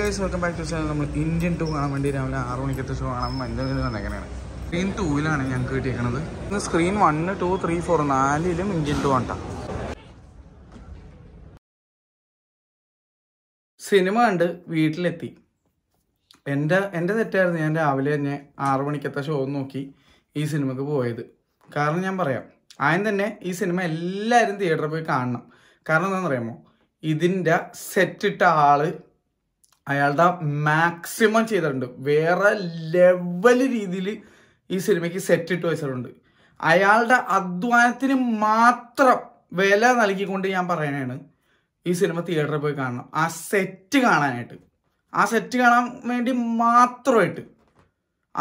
guys welcome back to channel നമ്മൾ Indian two കാണാൻ വേണ്ടി രാവിലെ ആറ് മണിക്കത്തെ ഷോ കാണാൻ മഞ്ചേരി വന്നേക്കണേണ് സ്ക്രീൻ ടൂവിലാണ് ഞങ്ങൾക്ക് കിട്ടിയിരിക്കുന്നത് ഇന്ന് screen one two three four നാലിലും ഇന്ത്യൻ ടു കണ്ട സിനിമ കണ്ട് വീട്ടിലെത്തി എൻ്റെ എൻ്റെ തെറ്റായിരുന്നു ഞാൻ രാവിലെ തന്നെ ആറ് മണിക്കത്തെ ഷോ നോക്കി ഈ സിനിമക്ക് പോയത് കാരണം ഞാൻ പറയാം ആദ്യം തന്നെ ഈ സിനിമ എല്ലാവരും തിയേറ്ററിൽ പോയി കാണണം കാരണം എന്താണെന്ന് അറിയാമോ ഇതിൻ്റെ സെറ്റിട്ട ആള് അയാളുടെ മാക്സിമം ചെയ്തിട്ടുണ്ട് വേറെ ലെവൽ രീതിയിൽ ഈ സിനിമയ്ക്ക് സെറ്റ് ഇട്ട് വെച്ചിട്ടുണ്ട് അയാളുടെ അധ്വാനത്തിന് മാത്രം വില നൽകിക്കൊണ്ട് ഞാൻ പറയണതാണ് ഈ സിനിമ തിയേറ്ററിൽ പോയി കാണണം ആ സെറ്റ് കാണാനായിട്ട് ആ സെറ്റ് കാണാൻ വേണ്ടി മാത്രമായിട്ട്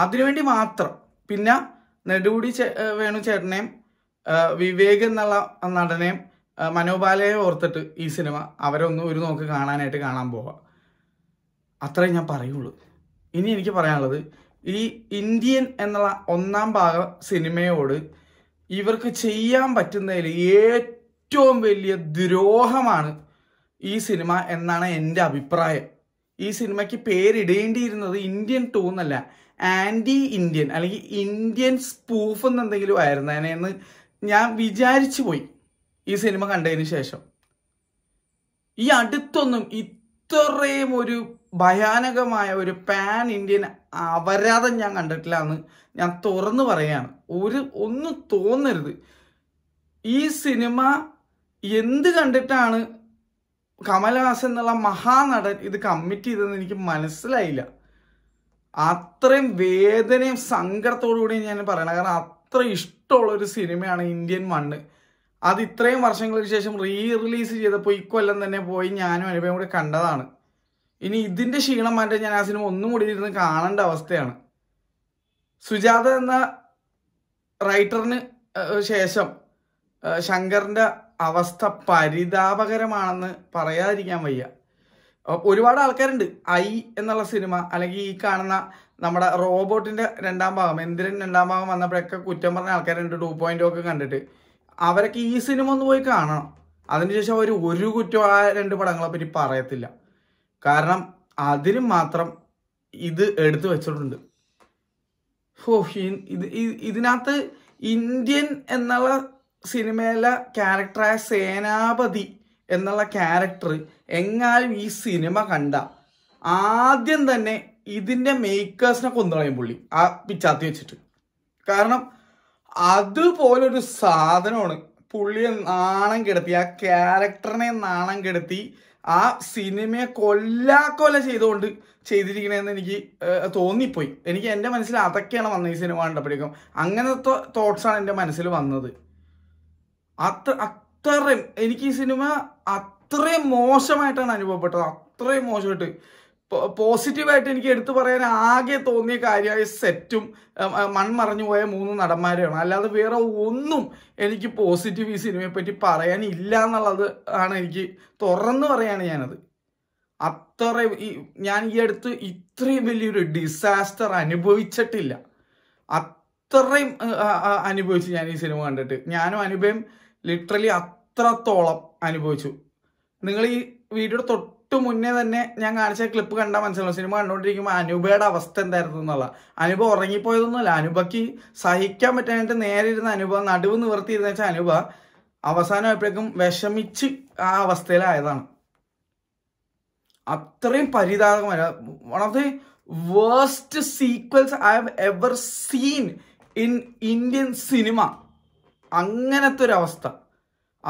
അതിനുവേണ്ടി മാത്രം പിന്നെ നെടുപൂടി വേണു ചേട്ടനെയും വിവേക് എന്നുള്ള നടനെയും മനോബാലയെ ഓർത്തിട്ട് ഈ സിനിമ അവരൊന്നും ഒരു നോക്ക് കാണാനായിട്ട് കാണാൻ പോവാം അത്രേ ഞാൻ പറയുള്ളൂ ഇനി എനിക്ക് പറയാനുള്ളത് ഈ ഇന്ത്യൻ എന്നുള്ള ഒന്നാം ഭാഗ സിനിമയോട് ഇവർക്ക് ചെയ്യാൻ പറ്റുന്നതിൽ ഏറ്റവും വലിയ ദ്രോഹമാണ് ഈ സിനിമ എന്നാണ് എൻ്റെ അഭിപ്രായം ഈ സിനിമയ്ക്ക് പേരിടേണ്ടിയിരുന്നത് ഇന്ത്യൻ ടൂ എന്നല്ല ആൻറ്റി ഇന്ത്യൻ അല്ലെങ്കിൽ ഇന്ത്യൻ സ്പൂഫ് എന്നെന്തെങ്കിലും ആയിരുന്നേനെന്ന് ഞാൻ വിചാരിച്ചു പോയി ഈ സിനിമ കണ്ടതിന് ശേഷം ഈ അടുത്തൊന്നും ഇത്രയും ഒരു ഭയാനകമായ ഒരു പാൻ ഇന്ത്യൻ അപരാധം ഞാൻ കണ്ടിട്ടില്ല എന്ന് ഞാൻ തുറന്നു പറയാണ് ഒരു ഒന്നും തോന്നരുത് ഈ സിനിമ എന്ത് കണ്ടിട്ടാണ് കമൽഹാസൻ എന്നുള്ള മഹാനടൻ ഇത് കമ്മിറ്റ് ചെയ്തതെന്ന് എനിക്ക് മനസ്സിലായില്ല അത്രയും വേദനയും സങ്കടത്തോടുകൂടി ഞാൻ പറയണം കാരണം അത്ര ഇഷ്ടമുള്ള ഒരു സിനിമയാണ് ഇന്ത്യൻ മണ്ണ് അത് ഇത്രയും വർഷങ്ങൾക്ക് ശേഷം റീ റിലീസ് ചെയ്തപ്പോൾ ഇക്കൊല്ലം തന്നെ പോയി ഞാനും അനുഭവം കൂടി കണ്ടതാണ് ഇനി ഇതിന്റെ ക്ഷീണം മാറ്റാൻ ഞാൻ ആ സിനിമ ഒന്നും കൂടി ഇരുന്ന് കാണേണ്ട അവസ്ഥയാണ് സുജാത എന്ന റൈറ്ററിന് ശേഷം ശങ്കറിന്റെ അവസ്ഥ പരിതാപകരമാണെന്ന് പറയാതിരിക്കാൻ വയ്യ ഒരുപാട് ആൾക്കാരുണ്ട് ഐ എന്നുള്ള സിനിമ അല്ലെങ്കിൽ ഈ കാണുന്ന നമ്മുടെ റോബോട്ടിന്റെ രണ്ടാം ഭാഗം എന്തിരൻ രണ്ടാം ഭാഗം വന്നപ്പോഴൊക്കെ കുറ്റം പറഞ്ഞ ആൾക്കാരുണ്ട് ടു പോയിന്റ് oh ഒക്കെ കണ്ടിട്ട് അവരൊക്കെ ഈ സിനിമ ഒന്ന് പോയി കാണണം അതിനുശേഷം അവർ ഒരു കുറ്റം ആ രണ്ട് പടങ്ങളെ പറ്റി പറയത്തില്ല കാരണം അതിനും മാത്രം ഇത് എടുത്തു വെച്ചിട്ടുണ്ട് ഓ ഇത് ഇതിനകത്ത് ഇന്ത്യൻ എന്നുള്ള സിനിമയിലെ ക്യാരക്ടറായ സേനാപതി എന്നുള്ള ക്യാരക്ടർ എങ്ങാനും ഈ സിനിമ കണ്ട ആദ്യം തന്നെ ഇതിൻ്റെ മേക്കേഴ്സിനെ കൊന്നുകളയും പുള്ളി ആ പിച്ചാത്തി വെച്ചിട്ട് കാരണം അതുപോലൊരു സാധനമാണ് പുള്ളിയെ നാണം കെടുത്തി ആ ക്യാരക്ടറിനെ നാണം കെടുത്തി ആ സിനിമയെ കൊല്ലാക്കൊല ചെയ്തുകൊണ്ട് ചെയ്തിരിക്കണമെന്ന് എനിക്ക് തോന്നിപ്പോയി എനിക്ക് എൻ്റെ മനസ്സിൽ അതൊക്കെയാണ് വന്നത് ഈ സിനിമ കണ്ടപ്പോഴേക്കും അങ്ങനത്തെ തോട്ട്സാണ് എൻ്റെ മനസ്സിൽ വന്നത് അത്ര അത്രയും എനിക്ക് ഈ സിനിമ അത്രയും മോശമായിട്ടാണ് അനുഭവപ്പെട്ടത് അത്രയും മോശമായിട്ട് പോസിറ്റീവായിട്ട് എനിക്ക് എടുത്തു പറയാൻ ആകെ തോന്നിയ കാര്യമായ സെറ്റും മൺമറഞ്ഞു പോയ മൂന്ന് നടന്മാരെയാണ് അല്ലാതെ വേറെ ഒന്നും എനിക്ക് പോസിറ്റീവ് ഈ സിനിമയെപ്പറ്റി പറയാനില്ല എന്നുള്ളത് ആണ് എനിക്ക് തുറന്നു പറയാണ് ഞാനത് അത്ര ഞാൻ ഈ അടുത്ത് ഇത്രയും വലിയൊരു ഡിസാസ്റ്റർ അനുഭവിച്ചിട്ടില്ല അത്രയും അനുഭവിച്ചു ഞാൻ ഈ സിനിമ കണ്ടിട്ട് ഞാനും അനുഭവം ലിറ്ററലി അത്രത്തോളം അനുഭവിച്ചു നിങ്ങൾ ഈ വീഡിയോയുടെ തൊട്ട് തൊട്ട് മുന്നേ തന്നെ ഞാൻ കാണിച്ച ക്ലിപ്പ് കണ്ടാൽ മനസ്സിലാവും സിനിമ കണ്ടുകൊണ്ടിരിക്കുമ്പോൾ അനൂപയുടെ അവസ്ഥ എന്തായിരുന്നു എന്നുള്ള അനുഭവം ഉറങ്ങിപ്പോയതൊന്നുമല്ല അനൂപയ്ക്ക് സഹിക്കാൻ പറ്റാനായിട്ട് നേരെ ഇരുന്ന അനുഭവം നടുവ് നിവർത്തിയിരുന്ന വെച്ചാൽ അവസാനം അവസാനമായപ്പോഴേക്കും വിഷമിച്ച് ആ അവസ്ഥയിലായതാണ് അത്രയും പരിതാപകമല്ല one of the worst sequels I have ever seen in Indian സിനിമ അങ്ങനത്തെ ഒരു അവസ്ഥ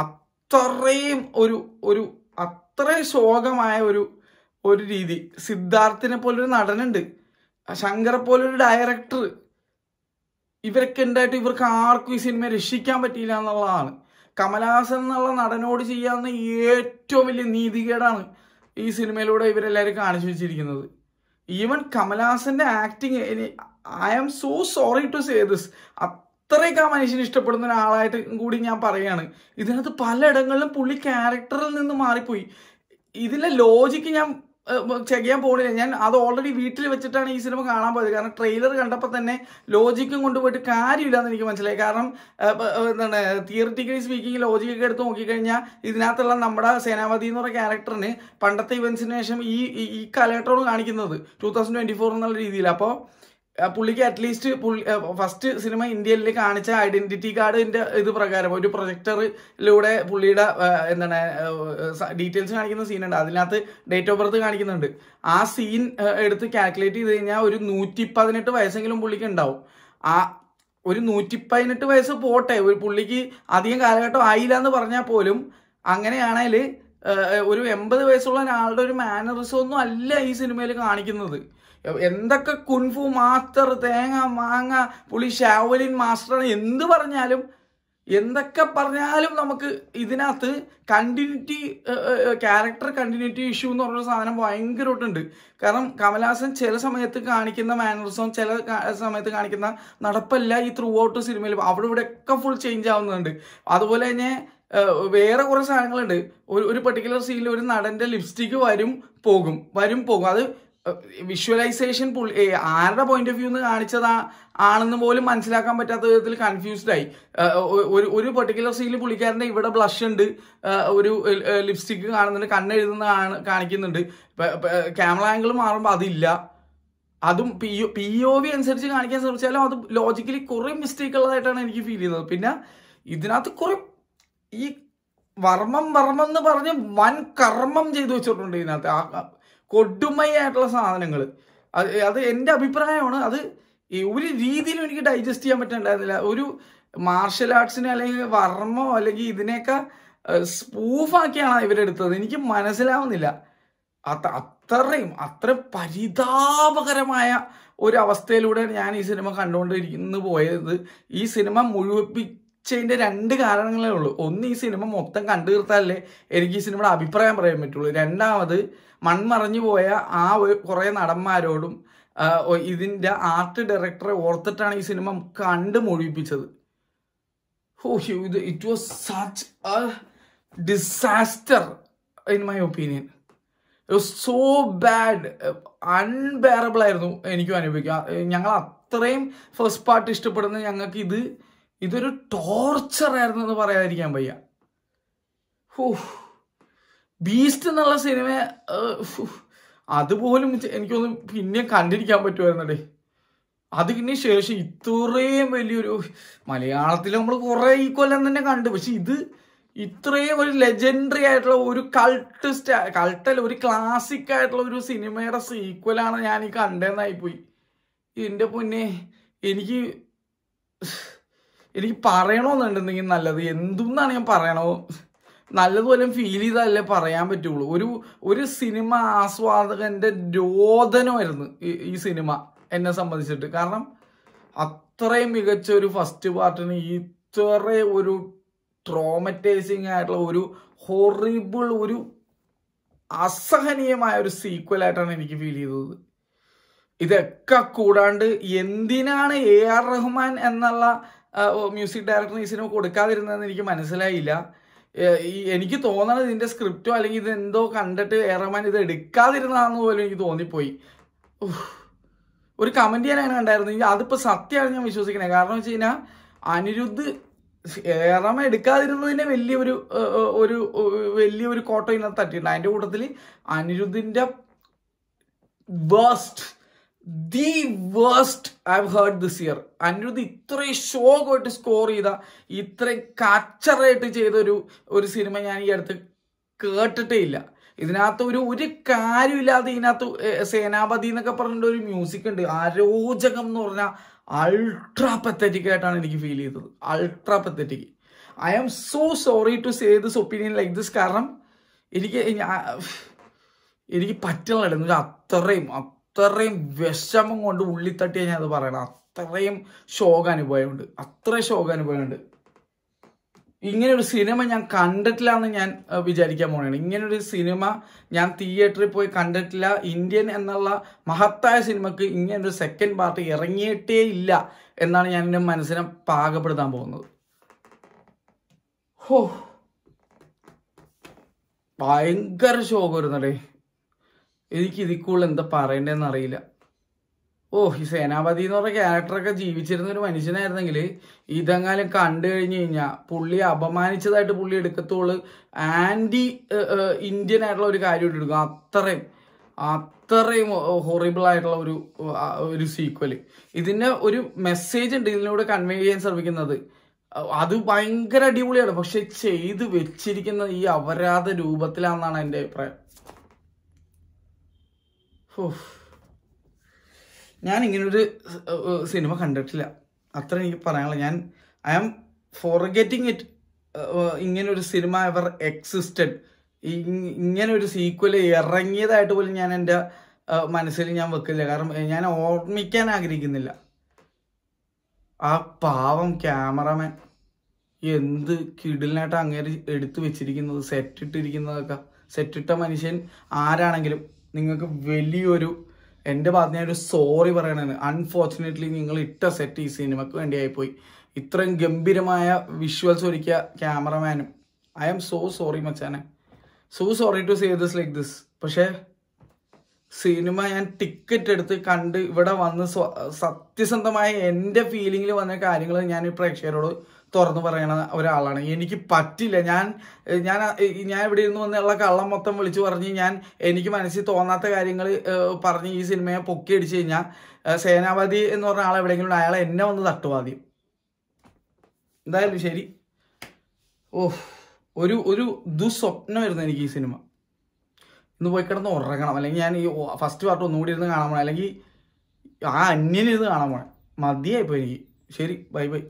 അത്രയും ഒരു ഒരു അത്രയും ശോകമായ ഒരു ഒരു രീതി സിദ്ധാർത്ഥിനെ പോലൊരു നടനുണ്ട് ശങ്കറെ പോലൊരു ഡയറക്ടർ ഇവരൊക്കെ ഉണ്ടായിട്ട് ഇവർക്ക് ആർക്കും ഈ സിനിമയെ രക്ഷിക്കാൻ പറ്റിയില്ല എന്നുള്ളതാണ് കമലഹാസൻ എന്നുള്ള നടനോട് ചെയ്യാവുന്ന ഏറ്റവും വലിയ നീതികേടാണ് ഈ സിനിമയിലൂടെ ഇവരെല്ലാവരും കാണിച്ചു വെച്ചിരിക്കുന്നത് ഈവൻ കമലഹാസന്റെ acting I am so sorry to say this അത്രയൊക്കെ ആ മനുഷ്യനെ ഇഷ്ടപ്പെടുന്ന ഒരാളായിട്ട് കൂടി ഞാൻ പറയാണ് ഇതിനകത്ത് പലയിടങ്ങളിലും പുള്ളി ക്യാരക്ടറിൽ നിന്ന് മാറിപ്പോയി ഇതിലെ ലോജിക്ക് ഞാൻ ചെക്ക് ചെയ്യാൻ പോകുന്നില്ല ഞാൻ അത് ഓൾറെഡി വീട്ടിൽ വെച്ചിട്ടാണ് ഈ സിനിമ കാണാൻ പോയത് കാരണം ട്രെയിലർ കണ്ടപ്പോൾ തന്നെ ലോജിക്കും കൊണ്ടുപോയിട്ട് കാര്യമില്ലാന്ന് എനിക്ക് മനസ്സിലായി കാരണം എന്താണ് തിയറിറ്റിക്കലി സ്പീക്കിംഗ് ലോജിക്കൊക്കെ എടുത്ത് നോക്കിക്കഴിഞ്ഞാൽ ഇതിനകത്തുള്ള നമ്മുടെ സേനാപതി എന്ന് പറയുന്ന ക്യാരക്ടറിന് പണ്ടത്തെ ഇവൻസിന് ശേഷം ഈ ഈ കാലഘട്ടമാണ് കാണിക്കുന്നത് ടൂ തൗസൻഡ് ട്വൻറ്റി ഫോർ എന്നുള്ള രീതിയിൽ അപ്പോൾ പുള്ളിക്ക് അറ്റ്ലീസ്റ്റ് ഫസ്റ്റ് സിനിമ ഇന്ത്യയിൽ കാണിച്ച ഐഡന്റിറ്റി കാർഡിന്റെ ഇത് പ്രകാരം ഒരു പ്രൊജക്ടറിലൂടെ പുള്ളിയുടെ എന്താണ് ഡീറ്റെയിൽസ് കാണിക്കുന്ന സീനുണ്ട് അതിനകത്ത് ഡേറ്റ് ഓഫ് ബർത്ത് കാണിക്കുന്നുണ്ട് ആ സീൻ എടുത്ത് കാൽക്കുലേറ്റ് ചെയ്ത് കഴിഞ്ഞാൽ ഒരു നൂറ്റി പതിനെട്ട് വയസ്സെങ്കിലും പുള്ളിക്ക് ഉണ്ടാവും ആ ഒരു നൂറ്റി പതിനെട്ട് വയസ്സ് പോട്ടെ ഒരു പുള്ളിക്ക് അധികം കാലഘട്ടം ആയില്ല എന്ന് പറഞ്ഞാൽ പോലും അങ്ങനെയാണെങ്കിൽ ഒരു എൺപത് വയസ്സുള്ള ഒരാളുടെ ഒരു മാനറിസം ഒന്നും അല്ല ഈ സിനിമയിൽ കാണിക്കുന്നത് എന്തൊക്കെ കുൻഫു മാസ്റ്റർ തേങ്ങ മാങ്ങ പുളി ഷാവലിൻ മാസ്റ്റർ എന്ത് പറഞ്ഞാലും എന്തൊക്കെ പറഞ്ഞാലും നമുക്ക് ഇതിനകത്ത് കണ്ടിന്യൂറ്റി ക്യാരക്ടർ കണ്ടിന്യൂറ്റി ഇഷ്യൂ എന്ന് പറഞ്ഞ സാധനം ഭയങ്കരമായിട്ടുണ്ട് കാരണം കമലഹാസൻ ചില സമയത്ത് കാണിക്കുന്ന മാനറിസം ചില സമയത്ത് കാണിക്കുന്ന നടപ്പല്ല ഈ ത്രൂ ഔട്ട് സിനിമയിൽ അവിടെ ഇവിടെയൊക്കെ ഫുൾ ചേഞ്ച് ആവുന്നുണ്ട് അതുപോലെ തന്നെ വേറെ കുറേ സാധനങ്ങളുണ്ട് ഒരു ഒരു പെർട്ടിക്കുലർ സീനിൽ ഒരു നടന്റെ ലിപ്സ്റ്റിക്ക് വരും പോകും വരും പോകും അത് വിഷ്വലൈസേഷൻ പുള്ളി ആരുടെ പോയിന്റ് ഓഫ് വ്യൂന്ന് കാണിച്ചതാ ആണെന്ന് പോലും മനസ്സിലാക്കാൻ പറ്റാത്ത വിധത്തിൽ കൺഫ്യൂസ്ഡ് ആയി ഒരു ഒരു പെർട്ടിക്കുലർ സീനിൽ പുള്ളിക്കാരൻ്റെ ഇവിടെ ബ്ലഷ് ഉണ്ട് ഒരു ലിപ്സ്റ്റിക്ക് കാണുന്നുണ്ട് കണ്ണെഴുതുന്ന കാണിക്കുന്നുണ്ട് ക്യാമറ ആംഗിൾ മാറുമ്പോൾ അതില്ല അതും P O P O V അനുസരിച്ച് കാണിക്കാൻ ശ്രമിച്ചാലും അത് ലോജിക്കലി കുറേ മിസ്റ്റേക്ക് ഉള്ളതായിട്ടാണ് എനിക്ക് ഫീൽ ചെയ്യുന്നത് പിന്നെ ഇതിനകത്ത് കുറേ ഈ വർമ്മം വർമ്മം എന്ന് പറഞ്ഞ് വൻ കർമ്മം ചെയ്തു വെച്ചിട്ടുണ്ട് ഇതിനകത്ത് ആ കൊടുമയായിട്ടുള്ള സാധനങ്ങൾ അത് അത് എൻ്റെ അഭിപ്രായമാണ് അത് ഒരു രീതിയിലും എനിക്ക് ഡൈജസ്റ്റ് ചെയ്യാൻ പറ്റുന്നുണ്ടായിരുന്നില്ല ഒരു മാർഷൽ ആർട്സിനെ അല്ലെങ്കിൽ വർമ്മോ അല്ലെങ്കിൽ ഇതിനെയൊക്കെ സ്പൂഫാക്കിയാണ് ഇവരെടുത്തത് എനിക്ക് മനസ്സിലാവുന്നില്ല അത് അത്രയും അത്ര പരിതാപകരമായ ഒരു അവസ്ഥയിലൂടെ ഞാൻ ഈ സിനിമ കണ്ടുകൊണ്ടിരിക്കുന്നു പോയത് ഈ സിനിമ മുഴുവിപ്പി ചെയ്യേണ്ട രണ്ട് കാരണങ്ങളേ ഉള്ളൂ ഒന്ന് ഈ സിനിമ മൊത്തം കണ്ടു തീർത്താലേ എനിക്ക് ഈ സിനിമയുടെ അഭിപ്രായം പറയാൻ പറ്റുള്ളൂ രണ്ടാമത് മൺമറഞ്ഞു പോയ ആ ഒരു കുറേ നടന്മാരോടും ഇതിൻ്റെ ആർട്ട് ഡയറക്ടറെ ഓർത്തിട്ടാണ് ഈ സിനിമ കണ്ട് മൊഴിപ്പിച്ചത് ഓ ഇത് it was such a disaster in my opinion so bad unbearable ആയിരുന്നു എനിക്കും അനുഭവിക്കുക ഞങ്ങൾ അത്രയും ഫസ്റ്റ് പാർട്ട് ഇഷ്ടപ്പെടുന്ന ഞങ്ങൾക്ക് ഇത് ഇതൊരു ടോർച്ചർ ആയിരുന്നു എന്ന് പറയാതിരിക്കാൻ വയ്യ ഹോ ബീസ്റ്റ് എന്നുള്ള സിനിമ അതുപോലും എനിക്കൊന്നും പിന്നെ കണ്ടിരിക്കാൻ പറ്റുമായിരുന്നടേ അതിന് ശേഷം ഇത്രയും വലിയൊരു മലയാളത്തിൽ നമ്മൾ കുറേ ഈ കൊല്ലം തന്നെ കണ്ടു പക്ഷെ ഇത് ഇത്രയും ഒരു ലെജൻഡറി ആയിട്ടുള്ള ഒരു കൾട്ട് സ്റ്റാ കൾട്ടല്ല ഒരു ക്ലാസിക് ആയിട്ടുള്ള ഒരു സിനിമയുടെ സീക്വലാണ് ഞാൻ ഈ കണ്ടെന്നായിപ്പോയി എൻ്റെ പൊന്നെ എനിക്ക് എനിക്ക് പറയണമെന്നുണ്ടെങ്കിൽ നല്ലത് എന്തുന്നാണ് ഞാൻ പറയണോ നല്ലതുപോലെ ഫീൽ ചെയ്താലല്ലേ പറയാൻ പറ്റുള്ളൂ ഒരു ഒരു സിനിമ ആസ്വാദകന്റെ രോദനമായിരുന്നു ഈ സിനിമ എന്നെ സംബന്ധിച്ചിട്ട് കാരണം അത്രയും മികച്ച ഒരു ഫസ്റ്റ് പാർട്ടിന് ഇത്ര ഒരു ട്രോമറ്റൈസിങ് ആയിട്ടുള്ള ഒരു ഹൊറിബിൾ ഒരു അസഹനീയമായ ഒരു സീക്വലായിട്ടാണ് എനിക്ക് ഫീൽ ചെയ്തത് ഇതൊക്കെ കൂടാണ്ട് എന്തിനാണ് എ ആർ റഹ്മാൻ എന്നുള്ള മ്യൂസിക് ഡയറക്ടർ ഈ സിനിമ കൊടുക്കാതിരുന്നതെന്ന് എനിക്ക് മനസ്സിലായില്ല ഈ എനിക്ക് തോന്നണത് ഇതിൻ്റെ സ്ക്രിപ്റ്റോ അല്ലെങ്കിൽ ഇത് എന്തോ കണ്ടിട്ട് ഏറമാൻ ഇത് എടുക്കാതിരുന്നതാന്ന് പോലും എനിക്ക് തോന്നിപ്പോയി ഒരു കമൻറ്റ് ഞാൻ അങ്ങനെ ഉണ്ടായിരുന്നു അതിപ്പോൾ സത്യമാണ് ഞാൻ വിശ്വസിക്കുന്നത് കാരണം വെച്ച് കഴിഞ്ഞാൽ അനിരുദ്ധ് ഏറമ എടുക്കാതിരുന്നതിൻ്റെ വലിയൊരു ഒരു വലിയൊരു കോട്ട ഇന്നത്തെ തട്ടിയിട്ടുണ്ട് അതിൻ്റെ കൂട്ടത്തിൽ അനിരുദ്ധിൻ്റെ best the worst I've heard this year Anirudh ഇത്രയും ഷോകായിട്ട് സ്കോർ ചെയ്ത ഇത്രയും കച്ചറായിട്ട് ചെയ്ത ഒരു ഒരു സിനിമ ഞാൻ ഈ അടുത്ത് കേട്ടിട്ടേ ഇല്ല ഇതിനകത്ത് ഒരു ഒരു കാര്യമില്ലാതെ ഇതിനകത്ത് സേനാപതി എന്നൊക്കെ പറഞ്ഞിട്ട് ഒരു മ്യൂസിക് ഉണ്ട് അരോചകം എന്ന് പറഞ്ഞാൽ അൾട്രാ പത്തറ്റിക് ആയിട്ടാണ് എനിക്ക് ഫീൽ ചെയ്തത് ultra pathetic I am so sorry to say this opinion like this കാരണം എനിക്ക് എനിക്ക് പറ്റുന്നില്ല അത്രയും അത്രയും വിഷമം കൊണ്ട് ഉള്ളി തട്ടിയാണ് ഞാൻ അത് പറയണം അത്രയും ശോകാനുഭവമുണ്ട് അത്ര ശോകാനുഭവമുണ്ട് ഇങ്ങനെ ഒരു സിനിമ ഞാൻ കണ്ടിട്ടില്ല എന്ന് ഞാൻ വിചാരിക്കാൻ പോകണേ ഇങ്ങനൊരു സിനിമ ഞാൻ തിയേറ്ററിൽ പോയി കണ്ടിട്ടില്ല ഇന്ത്യൻ എന്നുള്ള മഹത്തായ സിനിമക്ക് ഇങ്ങനൊരു സെക്കൻഡ് പാർട്ട് ഇറങ്ങിയിട്ടേ ഇല്ല എന്നാണ് ഞാൻ എൻ്റെ മനസ്സിനെ പാകപ്പെടുത്താൻ പോകുന്നത് ഹോ ഭയങ്കര ശോകമായിരുന്നടേ എനിക്ക് ഇതിൽ കൂടുതൽ എന്താ പറയണ്ടതെന്ന് അറിയില്ല ഓ ഈ സേനാപതി എന്ന് പറഞ്ഞ ക്യാരക്ടറൊക്കെ ജീവിച്ചിരുന്ന ഒരു മനുഷ്യനായിരുന്നെങ്കിൽ ഇതെങ്ങാനും കണ്ടു കഴിഞ്ഞു കഴിഞ്ഞാൽ പുള്ളി അപമാനിച്ചതായിട്ട് പുള്ളി എടുക്കത്തുള്ളൂ ആൻറ്റി ഇന്ത്യൻ ആയിട്ടുള്ള ഒരു കാര്യം എടുക്കും അത്രയും അത്രയും ഹൊറിബിൾ ആയിട്ടുള്ള ഒരു ഒരു സീക്വൽ ഇതിൻ്റെ ഒരു മെസ്സേജ് ഉണ്ട് ഇതിലൂടെ കൺവേ ചെയ്യാൻ ശ്രമിക്കുന്നത് അത് ഭയങ്കര അടിപൊളിയാണ് പക്ഷെ ചെയ്ത് വെച്ചിരിക്കുന്ന ഈ അപരാധ രൂപത്തിലാണെന്നാണ് എൻ്റെ അഭിപ്രായം ഞാൻ ഇങ്ങനൊരു സിനിമ കണ്ടിട്ടില്ല അത്ര എനിക്ക് പറയാനുള്ള ഞാൻ ഐ ആം ഫോർഗെറ്റിംഗ് ഇറ്റ് ഇങ്ങനൊരു സിനിമ എവർ എക്സിസ്റ്റഡ് ഇങ്ങനെ ഒരു സീക്വൽ ഇറങ്ങിയതായിട്ട് പോലും ഞാൻ എൻ്റെ മനസ്സിൽ ഞാൻ വെക്കില്ല കാരണം ഞാൻ ഓർമ്മിക്കാൻ ആഗ്രഹിക്കുന്നില്ല ആ പാവം ക്യാമറമാൻ എന്ത് കിടിലിനായിട്ട് അങ്ങേര് എടുത്തു വെച്ചിരിക്കുന്നത് സെറ്റിട്ടിരിക്കുന്നതൊക്കെ സെറ്റിട്ട മനുഷ്യൻ ആരാണെങ്കിലും നിങ്ങൾക്ക് വലിയൊരു എൻ്റെ ഭാഗത്ത് ഞാൻ ഒരു സോറി പറയണതാണ് അൺഫോർച്ചുനേറ്റ്ലി നിങ്ങൾ ഇട്ട സെറ്റ് ഈ സിനിമയ്ക്ക് വേണ്ടിയായിപ്പോയി ഇത്രയും ഗംഭീരമായ വിഷ്വൽസ് ഒരുക്കിയ ക്യാമറമാനും ഐ ആം സോ സോറി മച്ചാനെ so sorry to say this like this പക്ഷേ സിനിമ ഞാൻ ടിക്കറ്റ് എടുത്ത് കണ്ട് ഇവിടെ വന്ന് സത്യസന്ധമായ എൻ്റെ ഫീലിങ്ങിൽ വന്ന കാര്യങ്ങൾ ഞാൻ ഈ പ്രേക്ഷകരോട് തുറന്നു പറയണ ഒരാളാണ് എനിക്ക് പറ്റില്ല ഞാൻ ഞാൻ ഞാൻ ഇവിടെ ഇരുന്ന് വന്നുള്ള കള്ളം മൊത്തം വിളിച്ചു പറഞ്ഞ് ഞാൻ എനിക്ക് മനസ്സിൽ തോന്നാത്ത കാര്യങ്ങൾ പറഞ്ഞ് ഈ സിനിമയെ പൊക്കി അടിച്ചു കഴിഞ്ഞാൽ സേനാപതി എന്ന് പറഞ്ഞ ആൾ എവിടെയെങ്കിലും അയാൾ എന്നെ വന്ന് തട്ടുവാദ്യം എന്തായാലും ശരി ഓ ഒരു ഒരു ദുസ്വപ്നമായിരുന്നു എനിക്ക് ഈ സിനിമ ഇന്ന് പോയി കിടന്ന് ഉറങ്ങണം അല്ലെങ്കിൽ ഞാൻ ഈ ഫസ്റ്റ് പാർട്ട് ഒന്നുകൂടി ഇരുന്ന് കാണാൻ പോകണം അല്ലെങ്കിൽ ആ അന്യനിരുന്ന് കാണാൻ പോകണം മതിയായിപ്പോയി എനിക്ക് ശരി ബൈ ബൈ